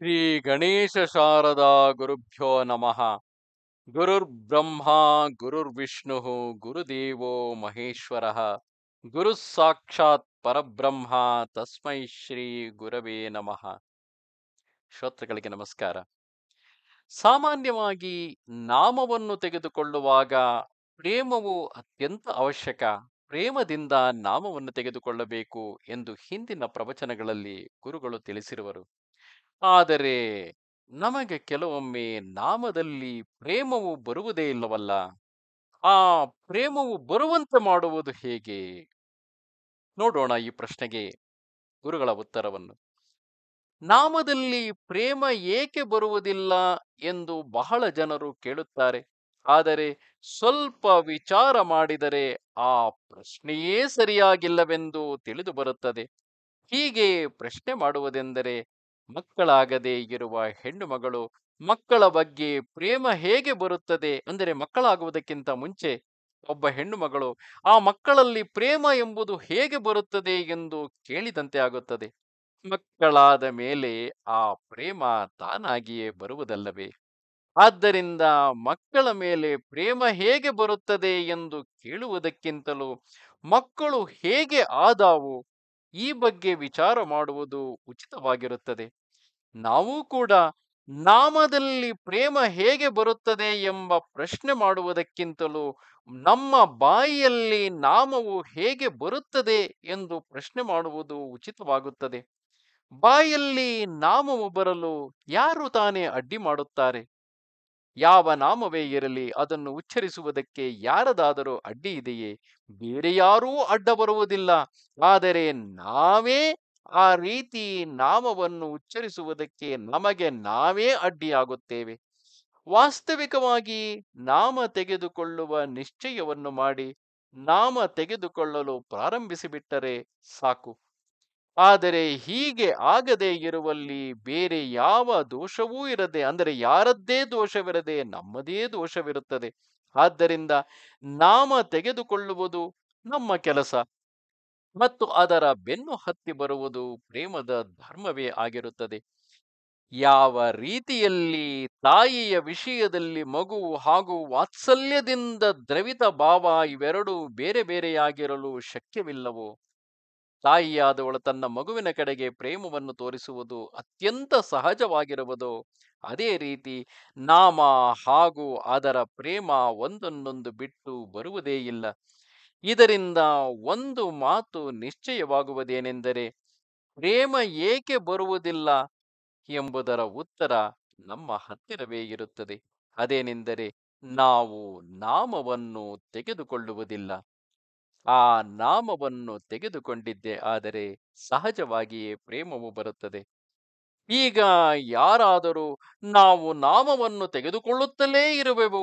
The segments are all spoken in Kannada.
ಶ್ರೀ ಗಣೇಶ ಶಾರದಾ ಗುರುಭ್ಯೋ ನಮಃ ಗುರುರ್ಬ್ರಹ್ಮ ಗುರುರ್ವಿಷ್ಣು ಗುರುದೇವೋ ಮಹೇಶ್ವರ ಗುರು ಸಾಕ್ಷಾತ್ ಪರಬ್ರಹ್ಮ ತಸ್ಮೈ ಶ್ರೀ ಗುರವೇ ನಮಃ ಶ್ರೋತ್ರಗಳಿಗೆ ನಮಸ್ಕಾರ ಸಾಮಾನ್ಯವಾಗಿ ನಾಮವನ್ನು ತೆಗೆದುಕೊಳ್ಳುವಾಗ ಪ್ರೇಮವು ಅತ್ಯಂತ ಅವಶ್ಯಕ ಪ್ರೇಮದಿಂದ ನಾಮವನ್ನು ತೆಗೆದುಕೊಳ್ಳಬೇಕು ಎಂದು ಹಿಂದಿನ ಪ್ರವಚನಗಳಲ್ಲಿ ಗುರುಗಳು ತಿಳಿಸಿರುವರು ಆದರೆ ನಮಗೆ ಕೆಲವೊಮ್ಮೆ ನಾಮದಲ್ಲಿ ಪ್ರೇಮವು ಬರುವುದೇ ಇಲ್ಲವಲ್ಲ ಆ ಪ್ರೇಮವು ಬರುವಂತೆ ಮಾಡುವುದು ಹೇಗೆ ನೋಡೋಣ ಈ ಪ್ರಶ್ನೆಗೆ ಗುರುಗಳ ಉತ್ತರವನ್ನು ನಾಮದಲ್ಲಿ ಪ್ರೇಮ ಏಕೆ ಬರುವುದಿಲ್ಲ ಎಂದು ಬಹಳ ಜನರು ಕೇಳುತ್ತಾರೆ ಆದರೆ ಸ್ವಲ್ಪ ವಿಚಾರ ಮಾಡಿದರೆ ಆ ಪ್ರಶ್ನೆಯೇ ಸರಿಯಾಗಿಲ್ಲವೆಂದು ತಿಳಿದು ಬರುತ್ತದೆ ಹೀಗೆ ಪ್ರಶ್ನೆ ಮಾಡುವುದೆಂದರೆ ಮಕ್ಕಳಾಗದೇ ಇರುವ ಹೆಣ್ಣು ಮಗಳು ಮಕ್ಕಳ ಬಗ್ಗೆ ಪ್ರೇಮ ಹೇಗೆ ಬರುತ್ತದೆ ಅಂದರೆ ಮಕ್ಕಳಾಗುವುದಕ್ಕಿಂತ ಮುಂಚೆ ಒಬ್ಬ ಹೆಣ್ಣು ಮಗಳು ಆ ಮಕ್ಕಳಲ್ಲಿ ಪ್ರೇಮ ಎಂಬುದು ಹೇಗೆ ಬರುತ್ತದೆ ಎಂದು ಕೇಳಿದಂತೆ ಆಗುತ್ತದೆ ಮಕ್ಕಳಾದ ಮೇಲೆ ಆ ಪ್ರೇಮ ತಾನಾಗಿಯೇ ಬರುವುದಲ್ಲವೇ ಆದ್ದರಿಂದ ಮಕ್ಕಳ ಮೇಲೆ ಪ್ರೇಮ ಹೇಗೆ ಬರುತ್ತದೆ ಎಂದು ಕೇಳುವುದಕ್ಕಿಂತಲೂ ಮಕ್ಕಳು ಹೇಗೆ ಆದಾವು ಈ ಬಗ್ಗೆ ವಿಚಾರ ಮಾಡುವುದು ಉಚಿತವಾಗಿರುತ್ತದೆ ನಾವು ಕೂಡ ನಾಮದಲ್ಲಿ ಪ್ರೇಮ ಹೇಗೆ ಬರುತ್ತದೆ ಎಂಬ ಪ್ರಶ್ನೆ ಮಾಡುವುದಕ್ಕಿಂತಲೂ ನಮ್ಮ ಬಾಯಿಯಲ್ಲಿ ನಾಮವು ಹೇಗೆ ಬರುತ್ತದೆ ಎಂದು ಪ್ರಶ್ನೆ ಮಾಡುವುದು ಉಚಿತವಾಗುತ್ತದೆ ಬಾಯಲ್ಲಿ ನಾಮವು ಬರಲು ಯಾರು ತಾನೇ ಅಡ್ಡಿ ಮಾಡುತ್ತಾರೆ ಯಾವ ನಾಮವೇ ಇರಲಿ ಅದನ್ನು ಉಚ್ಚರಿಸುವುದಕ್ಕೆ ಯಾರದಾದರೂ ಅಡ್ಡಿ ಇದೆಯೇ ಬೇರೆ ಯಾರೂ ಅಡ್ಡ ಬರುವುದಿಲ್ಲ ಆದರೆ ನಾವೇ ಆ ರೀತಿ ನಾಮವನ್ನು ಉಚ್ಚರಿಸುವುದಕ್ಕೆ ನಮಗೆ ನಾವೇ ಅಡ್ಡಿಯಾಗುತ್ತೇವೆ ವಾಸ್ತವಿಕವಾಗಿ ನಾಮ ತೆಗೆದುಕೊಳ್ಳುವ ನಿಶ್ಚಯವನ್ನು ಮಾಡಿ ನಾಮ ತೆಗೆದುಕೊಳ್ಳಲು ಪ್ರಾರಂಭಿಸಿಬಿಟ್ಟರೆ ಸಾಕು ಆದರೆ ಹೀಗೆ ಆಗದೇ ಇರುವಲ್ಲಿ ಬೇರೆ ಯಾವ ದೋಷವೂ ಇರದೆ ಅಂದರೆ ಯಾರದ್ದೇ ದೋಷವಿರದೆ ನಮ್ಮದೇ ದೋಷವಿರುತ್ತದೆ ಆದ್ದರಿಂದ ನಾಮ ತೆಗೆದುಕೊಳ್ಳುವುದು ನಮ್ಮ ಕೆಲಸ ಮತ್ತು ಅದರ ಬೆನ್ನು ಹತ್ತಿ ಬರುವುದು ಪ್ರೇಮದ ಧರ್ಮವೇ ಆಗಿರುತ್ತದೆ ಯಾವ ರೀತಿಯಲ್ಲಿ ತಾಯಿಯ ವಿಷಯದಲ್ಲಿ ಮಗು ಹಾಗೂ ವಾತ್ಸಲ್ಯದಿಂದ ದ್ರವಿತ ಭಾವ ಇವೆರಡೂ ಬೇರೆ ಬೇರೆಯಾಗಿರಲು ಶಕ್ಯವಿಲ್ಲವೋ ತಾಯಿಯಾದವಳು ತನ್ನ ಮಗುವಿನ ಕಡೆಗೆ ಪ್ರೇಮವನ್ನು ತೋರಿಸುವುದು ಅತ್ಯಂತ ಸಹಜವಾಗಿರುವುದು ಅದೇ ರೀತಿ ನಾಮ ಹಾಗೂ ಅದರ ಪ್ರೇಮ ಒಂದನ್ನೊಂದು ಬಿಟ್ಟು ಬರುವುದೇ ಇಲ್ಲ ಇದರಿಂದ ಒಂದು ಮಾತು ನಿಶ್ಚಯವಾಗುವುದೇನೆಂದರೆ ಪ್ರೇಮ ಏಕೆ ಬರುವುದಿಲ್ಲ ಎಂಬುದರ ಉತ್ತರ ನಮ್ಮ ಹತ್ತಿರವೇ ಇರುತ್ತದೆ ಅದೇನೆಂದರೆ ನಾವು ನಾಮವನ್ನು ತೆಗೆದುಕೊಳ್ಳುವುದಿಲ್ಲ ಆ ನಾಮವನ್ನು ತೆಗೆದುಕೊಂಡಿದ್ದೆ ಆದರೆ ಸಹಜವಾಗಿಯೇ ಪ್ರೇಮವು ಬರುತ್ತದೆ ಈಗ ಯಾರಾದರೂ ನಾವು ನಾಮವನ್ನು ತೆಗೆದುಕೊಳ್ಳುತ್ತಲೇ ಇರುವೆವು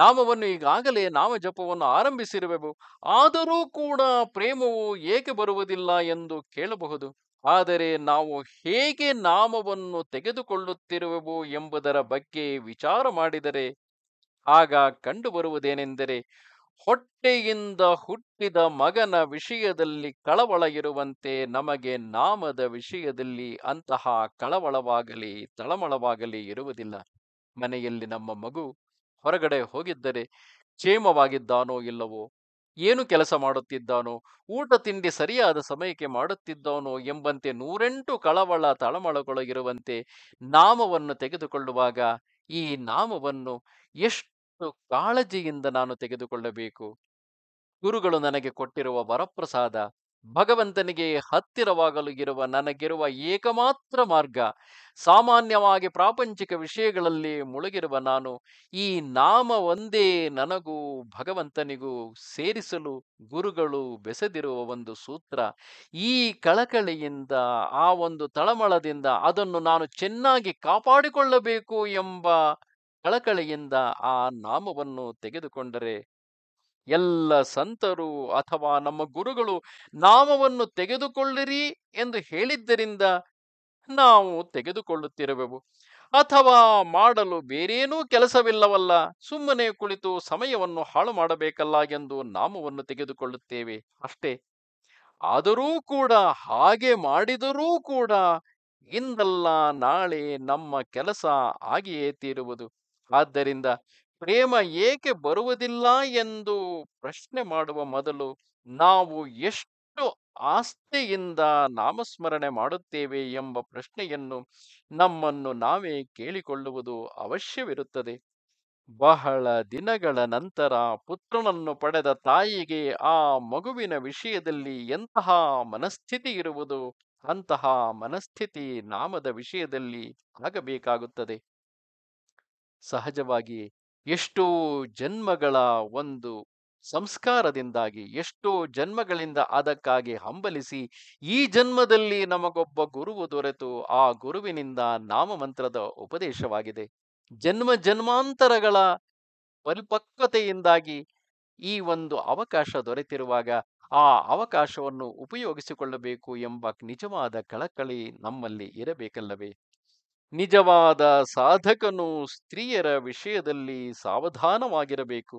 ನಾಮವನ್ನು ಈಗಾಗಲೇ ನಾಮ ಜಪವನ್ನು ಆರಂಭಿಸಿರುವೆವು ಆದರೂ ಕೂಡ ಪ್ರೇಮವು ಏಕೆ ಬರುವುದಿಲ್ಲ ಎಂದು ಕೇಳಬಹುದು ಆದರೆ ನಾವು ಹೇಗೆ ನಾಮವನ್ನು ತೆಗೆದುಕೊಳ್ಳುತ್ತಿರುವೆವು ಎಂಬುದರ ಬಗ್ಗೆ ವಿಚಾರ ಮಾಡಿದರೆ ಆಗ ಕಂಡುಬರುವುದೇನೆಂದರೆ ಹೊಟ್ಟೆಯಿಂದ ಹುಟ್ಟಿದ ಮಗನ ವಿಷಯದಲ್ಲಿ ಕಳವಳ ಇರುವಂತೆ ನಮಗೆ ನಾಮದ ವಿಷಯದಲ್ಲಿ ಅಂತಹ ಕಳವಳವಾಗಲಿ ತಳಮಳವಾಗಲಿ ಇರುವುದಿಲ್ಲ ಮನೆಯಲ್ಲಿ ನಮ್ಮ ಮಗು ಹೊರಗಡೆ ಹೋಗಿದ್ದರೆ ಕ್ಷೇಮವಾಗಿದ್ದಾನೋ ಇಲ್ಲವೋ ಏನು ಕೆಲಸ ಮಾಡುತ್ತಿದ್ದಾನೋ ಊಟ ತಿಂಡಿ ಸರಿಯಾದ ಸಮಯಕ್ಕೆ ಮಾಡುತ್ತಿದ್ದಾನೋ ಎಂಬಂತೆ ನೂರೆಂಟು ಕಳವಳ ತಳಮಳಗಳು ಇರುವಂತೆ ನಾಮವನ್ನು ತೆಗೆದುಕೊಳ್ಳುವಾಗ ಈ ನಾಮವನ್ನು ಎಷ್ಟು ಕಾಳಜಿಯಿಂದ ನಾನು ತೆಗೆದುಕೊಳ್ಳಬೇಕು ಗುರುಗಳು ನನಗೆ ಕೊಟ್ಟಿರುವ ವರಪ್ರಸಾದ ಭಗವಂತನಿಗೆ ಹತ್ತಿರವಾಗಲು ಇರುವ ನನಗಿರುವ ಏಕಮಾತ್ರ ಮಾರ್ಗ ಸಾಮಾನ್ಯವಾಗಿ ಪ್ರಾಪಂಚಿಕ ವಿಷಯಗಳಲ್ಲಿ ಮುಳುಗಿರುವ ನಾನು ಈ ನಾಮ ಒಂದೇ ನನಗೂ ಭಗವಂತನಿಗೂ ಸೇರಿಸಲು ಗುರುಗಳು ಬೆಸೆದಿರುವ ಒಂದು ಸೂತ್ರ ಈ ಕಳಕಳಿಯಿಂದ ಆ ಒಂದು ತಳಮಳದಿಂದ ಅದನ್ನು ನಾನು ಚೆನ್ನಾಗಿ ಕಾಪಾಡಿಕೊಳ್ಳಬೇಕು ಎಂಬ ಕಳಕಳಿಯಿಂದ ಆ ನಾಮವನ್ನು ತೆಗೆದುಕೊಂಡರೆ ಎಲ್ಲ ಸಂತರು ಅಥವಾ ನಮ್ಮ ಗುರುಗಳು ನಾಮವನ್ನು ತೆಗೆದುಕೊಳ್ಳಿರಿ ಎಂದು ಹೇಳಿದ್ದರಿಂದ ನಾವು ತೆಗೆದುಕೊಳ್ಳುತ್ತಿರುವೆವು ಅಥವಾ ಮಾಡಲು ಬೇರೇನೂ ಕೆಲಸವಿಲ್ಲವಲ್ಲ ಸುಮ್ಮನೆ ಕುಳಿತು ಸಮಯವನ್ನು ಹಾಳು ಮಾಡಬೇಕಲ್ಲ ಎಂದು ನಾಮವನ್ನು ತೆಗೆದುಕೊಳ್ಳುತ್ತೇವೆ ಅಷ್ಟೇ ಆದರೂ ಕೂಡ ಹಾಗೆ ಮಾಡಿದರೂ ಕೂಡ ಇಂದಲ್ಲ ನಾಳೆ ನಮ್ಮ ಕೆಲಸ ಆಗಿಯೇ ತೀರುವುದು ಆದ್ದರಿಂದ ಪ್ರೇಮ ಏಕೆ ಬರುವುದಿಲ್ಲ ಎಂದು ಪ್ರಶ್ನೆ ಮಾಡುವ ಮೊದಲು ನಾವು ಎಷ್ಟು ಆಸ್ತಿಯಿಂದ ನಾಮಸ್ಮರಣೆ ಮಾಡುತ್ತೇವೆ ಎಂಬ ಪ್ರಶ್ನೆಯನ್ನು ನಮ್ಮನ್ನು ನಾವೇ ಕೇಳಿಕೊಳ್ಳುವುದು ಅವಶ್ಯವಿರುತ್ತದೆ ಬಹಳ ದಿನಗಳ ನಂತರ ಪುತ್ರನನ್ನು ಪಡೆದ ತಾಯಿಗೆ ಆ ಮಗುವಿನ ವಿಷಯದಲ್ಲಿ ಎಂತಹ ಮನಸ್ಥಿತಿ ಇರುವುದು ಅಂತಹ ಮನಸ್ಥಿತಿ ನಾಮದ ವಿಷಯದಲ್ಲಿ ಆಗಬೇಕಾಗುತ್ತದೆ ಸಹಜವಾಗಿ ಎಷ್ಟೋ ಜನ್ಮಗಳ ಒಂದು ಸಂಸ್ಕಾರದಿಂದಾಗಿ ಎಷ್ಟೋ ಜನ್ಮಗಳಿಂದ ಅದಕ್ಕಾಗಿ ಹಂಬಲಿಸಿ ಈ ಜನ್ಮದಲ್ಲಿ ನಮಗೊಬ್ಬ ಗುರುವು ದೊರೆತು ಆ ಗುರುವಿನಿಂದ ನಾಮಮಂತ್ರದ ಉಪದೇಶವಾಗಿದೆ ಜನ್ಮ ಜನ್ಮಾಂತರಗಳ ಪರಿಪಕ್ವತೆಯಿಂದಾಗಿ ಈ ಒಂದು ಅವಕಾಶ ದೊರೆತಿರುವಾಗ ಆ ಅವಕಾಶವನ್ನು ಉಪಯೋಗಿಸಿಕೊಳ್ಳಬೇಕು ಎಂಬ ನಿಜವಾದ ಕಳಕಳಿ ನಮ್ಮಲ್ಲಿ ಇರಬೇಕಲ್ಲವೇ ನಿಜವಾದ ಸಾಧಕನು ಸ್ತ್ರೀಯರ ವಿಷಯದಲ್ಲಿ ಸಾವಧಾನವಾಗಿರಬೇಕು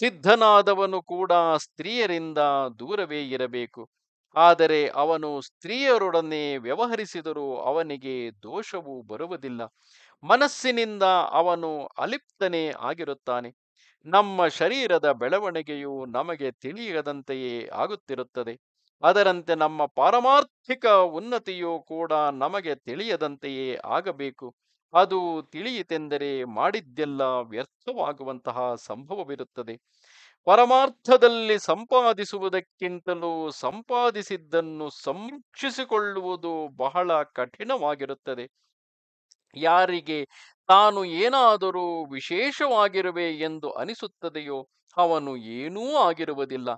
ಸಿದ್ಧನಾದವನು ಕೂಡ ಸ್ತ್ರೀಯರಿಂದ ದೂರವೇ ಇರಬೇಕು ಆದರೆ ಅವನು ಸ್ತ್ರೀಯರೊಡನೆ ವ್ಯವಹರಿಸಿದರೂ ಅವನಿಗೆ ದೋಷವು ಬರುವುದಿಲ್ಲ ಮನಸ್ಸಿನಿಂದ ಅವನು ಅಲಿಪ್ತನೇ ಆಗಿರುತ್ತಾನೆ ನಮ್ಮ ಶರೀರದ ಬೆಳವಣಿಗೆಯು ನಮಗೆ ತಿಳಿಯದಂತೆಯೇ ಆಗುತ್ತಿರುತ್ತದೆ ಅದರಂತೆ ನಮ್ಮ ಪಾರಮಾರ್ಥಿಕ ಉನ್ನತಿಯೂ ಕೂಡ ನಮಗೆ ತಿಳಿಯದಂತೆಯೇ ಆಗಬೇಕು ಅದು ತಿಳಿಯಿತೆಂದರೆ ಮಾಡಿದ್ದೆಲ್ಲ ವ್ಯರ್ಥವಾಗುವಂತಹ ಸಂಭವವಿರುತ್ತದೆ ಪರಮಾರ್ಥದಲ್ಲಿ ಸಂಪಾದಿಸುವುದಕ್ಕಿಂತಲೂ ಸಂಪಾದಿಸಿದ್ದನ್ನು ಸಂರಕ್ಷಿಸಿಕೊಳ್ಳುವುದು ಬಹಳ ಕಠಿಣವಾಗಿರುತ್ತದೆ ಯಾರಿಗೆ ತಾನು ಏನಾದರೂ ವಿಶೇಷವಾಗಿರುವೆ ಎಂದು ಅನಿಸುತ್ತದೆಯೋ ಅವನು ಏನೂ ಆಗಿರುವುದಿಲ್ಲ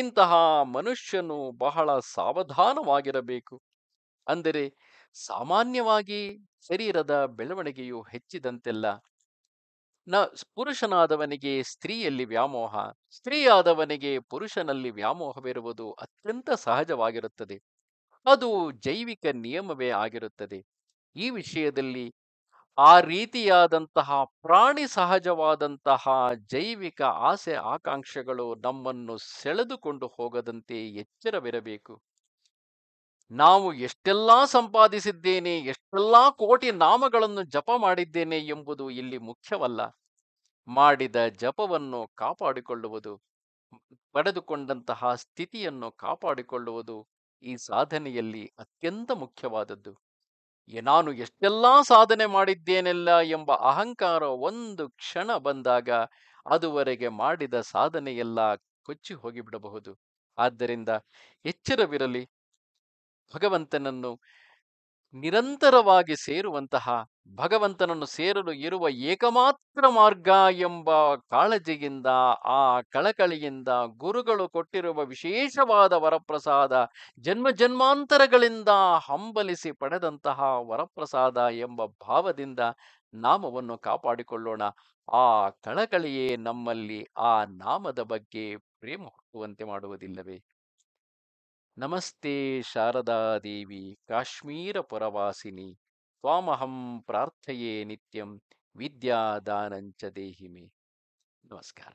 ಇಂತಹ ಮನುಷ್ಯನು ಬಹಳ ಸಾವಧಾನವಾಗಿರಬೇಕು ಅಂದರೆ ಸಾಮಾನ್ಯವಾಗಿ ಶರೀರದ ಬೆಳವಣಿಗೆಯು ಹೆಚ್ಚಿದಂತೆಲ್ಲ ನ ಪುರುಷನಾದವನಿಗೆ ಸ್ತ್ರೀಯಲ್ಲಿ ವ್ಯಾಮೋಹ ಸ್ತ್ರೀಯಾದವನಿಗೆ ಪುರುಷನಲ್ಲಿ ವ್ಯಾಮೋಹವಿರುವುದು ಅತ್ಯಂತ ಸಹಜವಾಗಿರುತ್ತದೆ ಅದು ಜೈವಿಕ ನಿಯಮವೇ ಆಗಿರುತ್ತದೆ ಈ ವಿಷಯದಲ್ಲಿ ಆ ರೀತಿಯಾದಂತಹ ಪ್ರಾಣಿ ಸಹಜವಾದಂತಹ ಜೈವಿಕ ಆಸೆ ಆಕಾಂಕ್ಷೆಗಳು ನಮ್ಮನ್ನು ಸೆಳೆದುಕೊಂಡು ಹೋಗದಂತೆ ಎಚ್ಚರವಿರಬೇಕು ನಾವು ಎಷ್ಟೆಲ್ಲಾ ಸಂಪಾದಿಸಿದ್ದೇನೆ ಎಷ್ಟೆಲ್ಲಾ ಕೋಟಿ ನಾಮಗಳನ್ನು ಜಪ ಮಾಡಿದ್ದೇನೆ ಎಂಬುದು ಇಲ್ಲಿ ಮುಖ್ಯವಲ್ಲ ಮಾಡಿದ ಜಪವನ್ನು ಕಾಪಾಡಿಕೊಳ್ಳುವುದು ಪಡೆದುಕೊಂಡಂತಹ ಸ್ಥಿತಿಯನ್ನು ಕಾಪಾಡಿಕೊಳ್ಳುವುದು ಈ ಸಾಧನೆಯಲ್ಲಿ ಅತ್ಯಂತ ಮುಖ್ಯವಾದದ್ದು ನಾನು ಎಷ್ಟೆಲ್ಲ ಸಾಧನೆ ಮಾಡಿದ್ದೇನೆಲ್ಲ ಎಂಬ ಅಹಂಕಾರ ಒಂದು ಕ್ಷಣ ಬಂದಾಗ ಅದುವರೆಗೆ ಮಾಡಿದ ಸಾಧನೆಯೆಲ್ಲ ಕೊಚ್ಚಿ ಹೋಗಿಬಿಡಬಹುದು ಆದ್ದರಿಂದ ಎಚ್ಚರವಿರಲಿ ಭಗವಂತನನ್ನು ನಿರಂತರವಾಗಿ ಸೇರುವಂತಹ ಭಗವಂತನನ್ನು ಸೇರಲು ಇರುವ ಏಕಮಾತ್ರ ಮಾರ್ಗ ಎಂಬ ಕಾಳಜಿಯಿಂದ ಆ ಕಳಕಳಿಯಿಂದ ಗುರುಗಳು ಕೊಟ್ಟಿರುವ ವಿಶೇಷವಾದ ವರಪ್ರಸಾದ ಜನ್ಮ ಜನ್ಮಾಂತರಗಳಿಂದ ಹಂಬಲಿಸಿ ಪಡೆದಂತಹ ವರಪ್ರಸಾದ ಎಂಬ ಭಾವದಿಂದ ನಾಮವನ್ನು ಕಾಪಾಡಿಕೊಳ್ಳೋಣ ಆ ಕಳಕಳಿಯೇ ನಮ್ಮಲ್ಲಿ ಆ ನಾಮದ ಬಗ್ಗೆ ಪ್ರೇಮ ಹುಟ್ಟುವಂತೆ ಮಾಡುವುದಿಲ್ಲವೇ ನಮಸ್ತೆ ಶಾರದಾದೇವಿ ಕಾಶ್ಮೀರಪುರವಾಸಿನಿ ತ್ವಾಮಹಂ ಪ್ರಾರ್ಥಯೇ ನಿತ್ಯಂ ವಿದ್ಯಾದಾನಂಚ ಮೇ ನಮಸ್ಕಾರ